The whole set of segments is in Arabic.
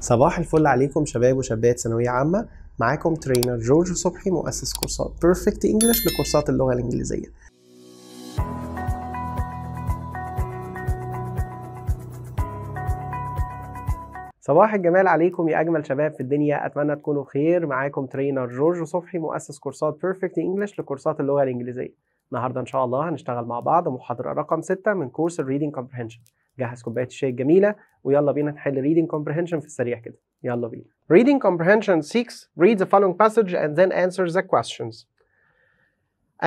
صباح الفل عليكم شباب وشابات ثانوية عامة معاكم ترينر جورج صبحي مؤسس كورسات بيرفكت انجلش لكورسات اللغة الإنجليزية صباح الجمال عليكم يا اجمل شباب في الدنيا اتمنى تكونوا بخير معاكم ترينر جورج صبحي مؤسس كورسات بيرفكت انجلش لكورسات اللغه الانجليزيه النهارده ان شاء الله هنشتغل مع بعض محاضره رقم 6 من كورس الريدنج كومبريهنشن جهز كوبايه الشاي الجميله ويلا بينا نحل reading comprehension في السريع كده يلا بينا reading comprehension seeks read the following passage and then answer the questions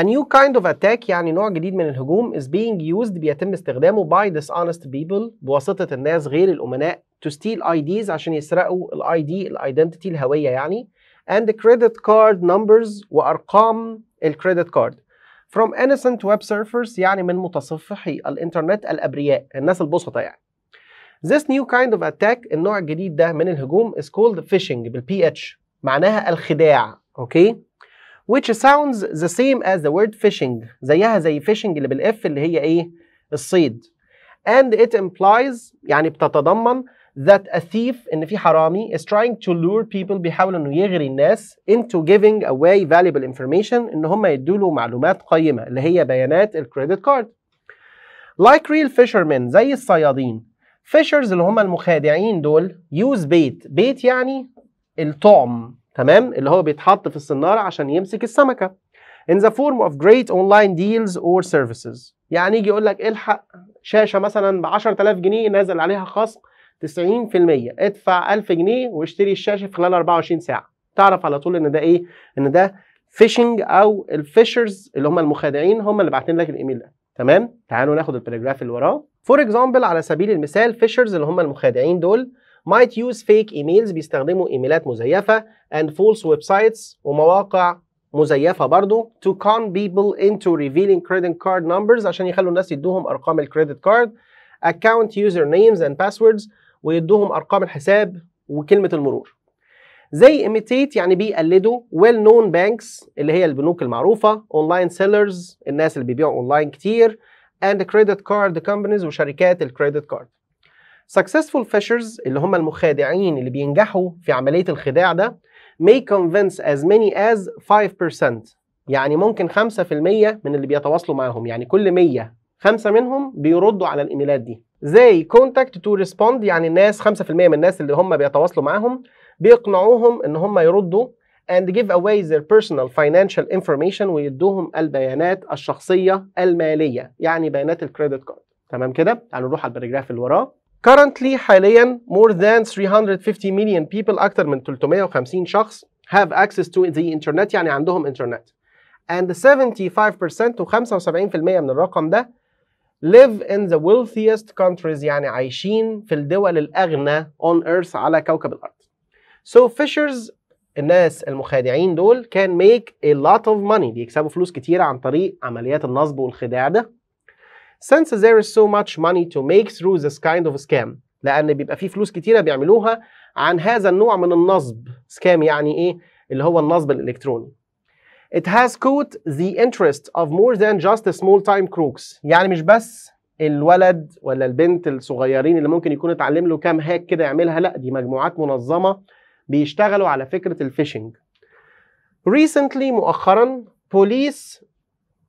A new kind of attack يعني نوع جديد من الهجوم is being used بيتم استخدامه by dishonest people بواسطة الناس غير الأمناء to steal IDs عشان يسرقوا ال ID ال identity الهوية يعني and the credit card numbers وأرقام الكريدت كارد from innocent web surfers يعني من متصفحي الانترنت الابرياء الناس البسطاء يعني This new kind of attack النوع الجديد ده من الهجوم is called phishing بال ph معناها الخداع اوكي okay? which sounds the same as the word phishing زيها زي phishing اللي بالاف اللي هي ايه الصيد and it implies يعني بتتضمن that a thief ان في حرامي is trying to lure people بيحاول انه يغري الناس into giving away valuable information ان هم يدوا له معلومات قيمه اللي هي بيانات الكريدت كارد. Like real fishermen زي الصيادين fishers اللي هم المخادعين دول use bait bait يعني الطعم تمام اللي هو بيتحط في الصنارة عشان يمسك السمكة in the form of great online deals or services يعني يجي يقول لك الحق شاشة مثلا ب 10000 جنيه نازل عليها خصم 90% ادفع 1000 جنيه واشتري الشاشه في خلال 24 ساعه تعرف على طول ان ده ايه ان ده فيشنج او الفيشرز اللي هم المخادعين هم اللي باعتين لك الايميل ده تمام تعالوا ناخد الباراجراف اللي وراه فور اكزامبل على سبيل المثال فيشرز اللي هم المخادعين دول might use fake emails بيستخدموا ايميلات مزيفه اند فولس ويب سايتس ومواقع مزيفه برضو to كون people into revealing credit card numbers عشان يخلوا الناس يدوهم ارقام الكريدت كارد account user names and passwords ويدوهم ارقام الحساب وكلمه المرور زي ايميتيت يعني بيقلدوا ويل نون بانكس اللي هي البنوك المعروفه اونلاين سيلرز الناس اللي بيبيعوا اونلاين كتير اند كريدت كارد كومبانيز وشركات الكريدت كارد سكسسفول فيشرز اللي هم المخادعين اللي بينجحوا في عمليه الخداع ده may convince as many as 5% يعني ممكن 5% من اللي بيتواصلوا معاهم يعني كل 100 خمسه منهم بيردوا على الايميلات دي زي كونتاكت تو ريسبوند يعني الناس 5% من الناس اللي هم بيتواصلوا معاهم بيقنعوهم ان هم يردوا and give away their personal financial information ويدوهم البيانات الشخصيه الماليه يعني بيانات الكريدت كارد تمام كده نروح على الباراجراف اللي وراه currently حاليا more than 350 million people أكثر من 350 شخص have access to the internet يعني عندهم انترنت and 75% و 75% من الرقم ده live in the wealthiest countries يعني عايشين في الدول الأغنى on earth على كوكب الأرض. So fishers الناس المخادعين دول can make a lot of money بيكسبوا فلوس كتيرة عن طريق عمليات النصب والخداع ده. Since there is so much money to make through this kind of scam لأن بيبقى فيه فلوس كتيرة بيعملوها عن هذا النوع من النصب. سكام يعني إيه؟ اللي هو النصب الإلكتروني. It has caught the interest of more than just the small time crooks يعني مش بس الولد ولا البنت الصغيرين اللي ممكن يكون اتعلم له كام هاك كده يعملها لا دي مجموعات منظمة بيشتغلوا على فكرة الفيشنج Recently مؤخرا بوليس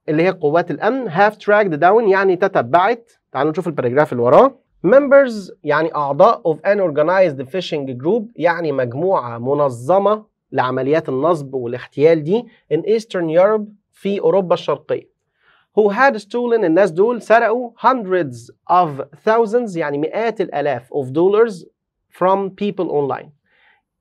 اللي هي قوات الأمن have tracked down يعني تتبعت تعالوا نشوف الباراجراف اللي وراه members يعني أعضاء of an organized fishing group يعني مجموعة منظمة لعمليات النصب والاغتيال دي in Eastern Europe في أوروبا الشرقية who had stolen الناس دول سرقوا hundreds of thousands يعني مئات الآلاف of dollars from people online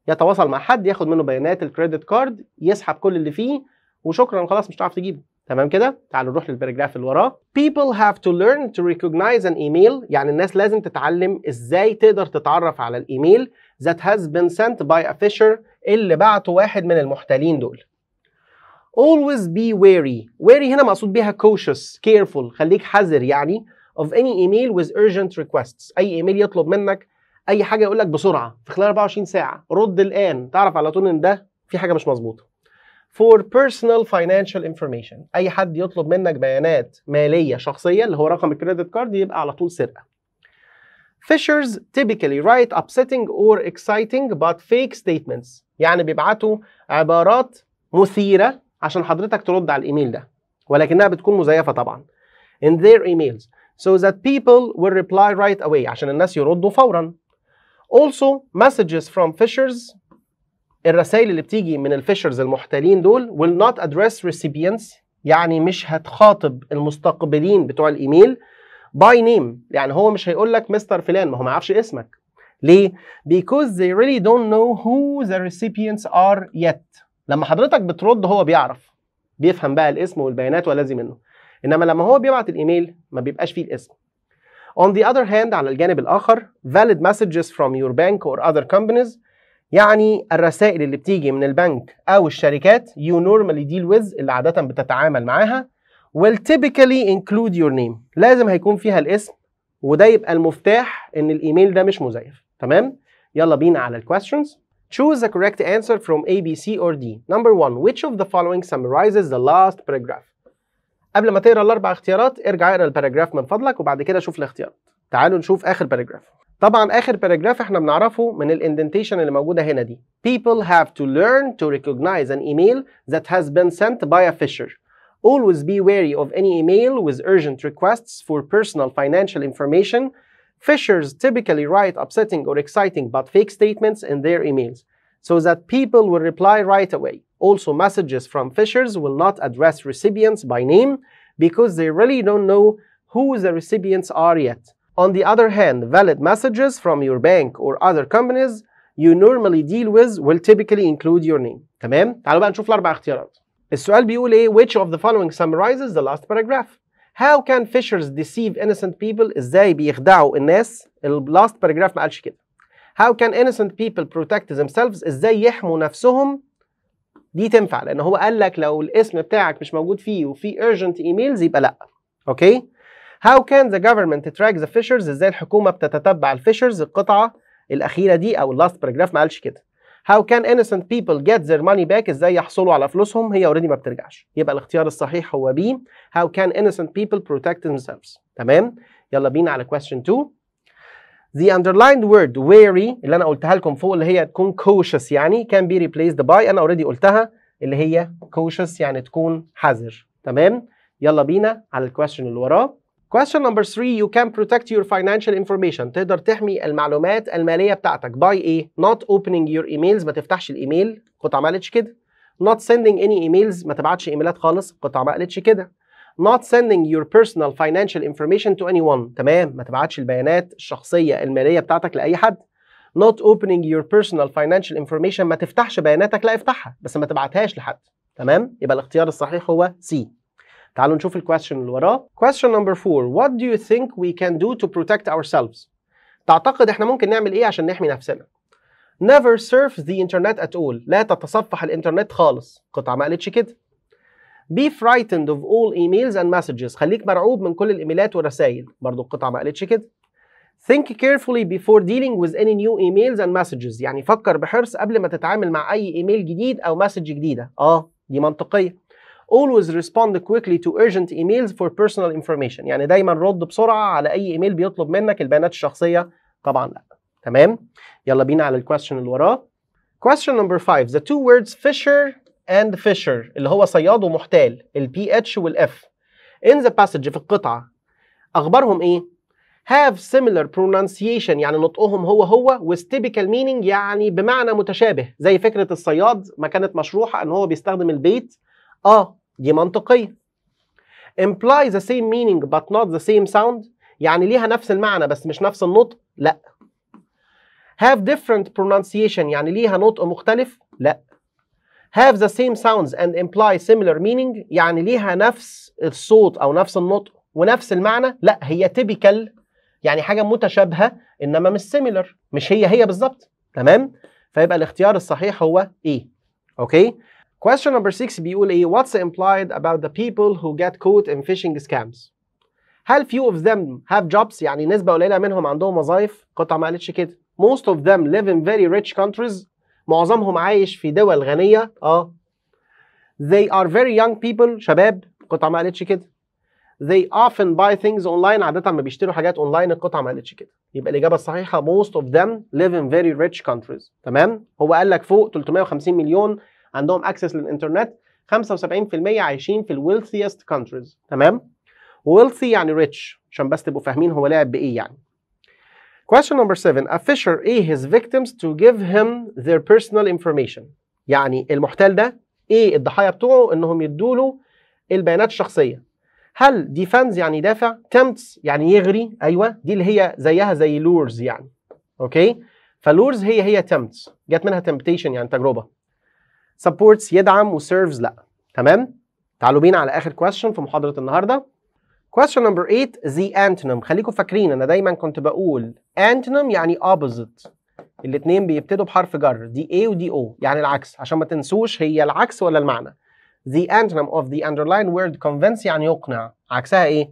يتواصل مع حد ياخد منه بيانات الكريدت كارد يسحب كل اللي فيه وشكرا خلاص مش هتعرف تجيبه تمام كده تعالوا نروح للباراجراف اللي وراه people have to learn to recognize an email يعني الناس لازم تتعلم ازاي تقدر تتعرف على الايميل that has been sent by a fisher اللي بعته واحد من المحتالين دول always be wary wary هنا مقصود بيها cautious careful خليك حذر يعني of any email with urgent requests اي ايميل يطلب منك اي حاجه يقول لك بسرعه في خلال 24 ساعه رد الان تعرف على طول ان ده في حاجه مش مظبوطه for personal financial information اي حد يطلب منك بيانات ماليه شخصيه اللي هو رقم الكريدت كارد يبقى على طول سرقه Fishers typically write upsetting or exciting but fake statements يعني بيبعتوا عبارات مثيره عشان حضرتك ترد على الايميل ده ولكنها بتكون مزيفه طبعا in their emails so that people will reply right away عشان الناس يردوا فورا also messages from fishers الرسائل اللي بتيجي من الفيشرز المحتالين دول will not address recipients يعني مش هتخاطب المستقبلين بتوع الايميل by name يعني هو مش هيقول لك مستر فلان ما هو ما يعرفش اسمك ليه because they really don't know who the recipients are yet لما حضرتك بترد هو بيعرف بيفهم بقى الاسم والبيانات والذي منه انما لما هو بيبعت الايميل ما بيبقاش فيه الاسم On the other hand على الجانب الآخر valid messages from your bank or other companies يعني الرسائل اللي بتيجي من البنك او الشركات you normally deal with اللي عاده بتتعامل معاها will typically include your name لازم هيكون فيها الاسم وده يبقى المفتاح ان الايميل ده مش مزيف تمام يلا بينا على الكويستشنز Choose the correct answer from A, B, C, or D. Number one, which of the following summarizes the last paragraph? قبل ما تقرا الاربع اختيارات ارجع اقرا الباراجراف من فضلك وبعد كده شوف الاختيارات. تعالوا نشوف اخر باراجراف. طبعا اخر باراجراف احنا بنعرفه من الاندنتيشن اللي موجوده هنا دي people have to learn to recognize an email that has been sent by a fisher always be wary of any email with urgent requests for personal financial information fishers typically write upsetting or exciting but fake statements in their emails so that people will reply right away also messages from fishers will not address recipients by name because they really don't know who the recipients are yet on the other hand, valid messages from your bank or other companies you normally deal with will typically include your name. تمام؟ تعالوا بقى نشوف الأربع اختيارات. السؤال بيقول إيه؟ Which of the following summarizes the last paragraph? How can fishers deceive innocent people? إزاي بيخدعوا الناس؟ ال last paragraph ما قالش كده. How can innocent people protect themselves? إزاي يحموا نفسهم؟ دي تنفع لأن هو قال لك لو الاسم بتاعك مش موجود فيه وفي urgent emails يبقى لأ. أوكي؟ okay? How can the government track the fishers ازاي الحكومه بتتتبع الفيشرز القطعه الاخيره دي او اللاست باراجراف ما قالش كده How can innocent people get their money back ازاي يحصلوا على فلوسهم هي اوريدي ما بترجعش يبقى الاختيار الصحيح هو B How can innocent people protect themselves تمام يلا بينا على question 2 The underlined word wary اللي انا قلتها لكم فوق اللي هي تكون cautious يعني can be replaced by انا اوريدي قلتها اللي هي cautious يعني تكون حذر تمام يلا بينا على الكويشن اللي وراه Question number three, you can protect your financial information تقدر تحمي المعلومات المالية بتاعتك by ايه؟ not opening your emails ما تفتحش الايميل قطع ما قالتش كده not sending any emails ما تبعتش ايميلات خالص قطع ما قالتش كده not sending your personal financial information to anyone تمام ما تبعتش البيانات الشخصية المالية بتاعتك لأي حد not opening your personal financial information ما تفتحش بياناتك لا افتحها بس ما تبعتهاش لحد تمام يبقى الاختيار الصحيح هو C تعالوا نشوف الكويستشن اللي وراه question number 4 what do you think we can do to protect ourselves تعتقد احنا ممكن نعمل ايه عشان نحمي نفسنا never surf the internet at all لا تتصفح الانترنت خالص قطعة ما قالتش كده be frightened of all emails and messages خليك مرعوب من كل الايميلات والرسائل برضو القطعة ما قالتش كده think carefully before dealing with any new emails and messages يعني فكر بحرص قبل ما تتعامل مع اي ايميل جديد او مسج جديدة اه دي منطقية always respond quickly to urgent emails for personal information يعني دايما رد بسرعه على اي ايميل بيطلب منك البيانات الشخصيه طبعا لا تمام يلا بينا على الكويستشن اللي وراه question number 5 the two words fisher and fisher اللي هو صياد ومحتال البي اتش والاف in the passage في القطعه اخبارهم ايه have similar pronunciation يعني نطقهم هو هو with typical meaning يعني بمعنى متشابه زي فكره الصياد ما كانت مشروحه ان هو بيستخدم البيت اه دي منطقية imply the same meaning but not the same sound يعني ليها نفس المعنى بس مش نفس النطق لا have different pronunciation يعني ليها نطق مختلف لا have the same sounds and imply similar meaning يعني ليها نفس الصوت او نفس النطق ونفس المعنى لا هي typical يعني حاجه متشابهه انما مش similar مش هي هي بالظبط تمام فيبقى الاختيار الصحيح هو ايه اوكي Question number 6 بيقول ايه What's implied about the people who get caught in phishing scams هل few of them have jobs يعني نسبة قليلة منهم عندهم وظائف قطع ما قالتش كده Most of them live in very rich countries معظمهم عايش في دول غنية اه They are very young people شباب قطع ما قالتش كده They often buy things online عادة ما بيشتروا حاجات اونلاين القطعة ما قالتش كده يبقى الإجابة الصحيحة most of them live in very rich countries تمام هو قال لك فوق 350 مليون عندهم اكسس للانترنت 75% عايشين في الويلثيست كونتريز تمام ويلثي يعني ريتش عشان بس تبقوا فاهمين هو لعب بايه يعني Question number 7 A fisher A his victims to give him their personal information. يعني المحتال ده ايه الضحايا بتوعه انهم يدوا له البيانات الشخصيه. هل defends يعني دافع تمتس يعني يغري ايوه دي اللي هي زيها زي لورز يعني اوكي فلورز هي هي تمتس جت منها تمبتيشن يعني تجربه سبورتس يدعم وسيرفز لا تمام تعالوا بينا على اخر question في محاضره النهارده question نمبر 8 the antonym خليكم فاكرين انا دايما كنت بقول antonym يعني opposite الاثنين بيبتدوا بحرف جر دي A ودي O يعني العكس عشان ما تنسوش هي العكس ولا المعنى the antonym of the underlying word convince يعني يقنع عكسها ايه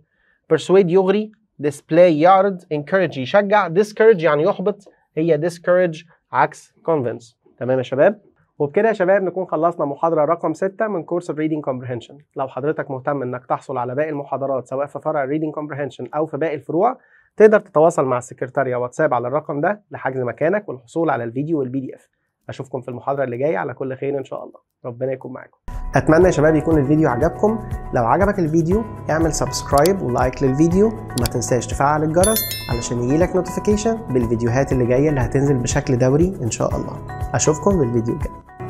persuade يغري display يعرض encourage يشجع discourage يعني يحبط هي discourage عكس convince تمام يا شباب وبكده يا شباب نكون خلصنا محاضرة رقم 6 من كورس Reading Comprehension لو حضرتك مهتم انك تحصل على باقي المحاضرات سواء في فرع Reading Comprehension او في باقي الفروع تقدر تتواصل مع السكرتارية واتساب على الرقم ده لحجز مكانك والحصول على الفيديو والبي دي اف اشوفكم في المحاضرة اللي جاية على كل خير ان شاء الله ربنا يكون معاكم اتمنى يا شباب يكون الفيديو عجبكم لو عجبك الفيديو اعمل سبسكرايب ولايك للفيديو وما تنساش تفعل الجرس علشان يجيلك نوتيفيكيشن بالفيديوهات اللي جايه اللي هتنزل بشكل دوري ان شاء الله اشوفكم بالفيديو الجاي